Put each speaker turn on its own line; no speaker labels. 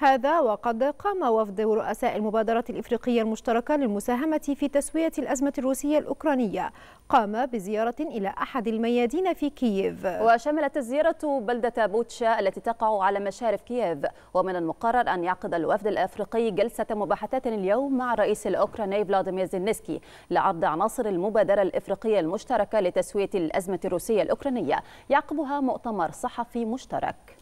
هذا وقد قام وفد رؤساء المبادرة الإفريقية المشتركة للمساهمة في تسوية الأزمة الروسية الأوكرانية قام بزيارة إلى أحد الميادين في كييف وشملت الزيارة بلدة بوتشا التي تقع على مشارف كييف ومن
المقرر أن يعقد الوفد الأفريقي جلسة مباحثات اليوم مع الرئيس الأوكراني فلاديمير زينسكي لعرض عناصر المبادرة الإفريقية المشتركة لتسوية الأزمة الروسية الأوكرانية يعقبها مؤتمر صحفي مشترك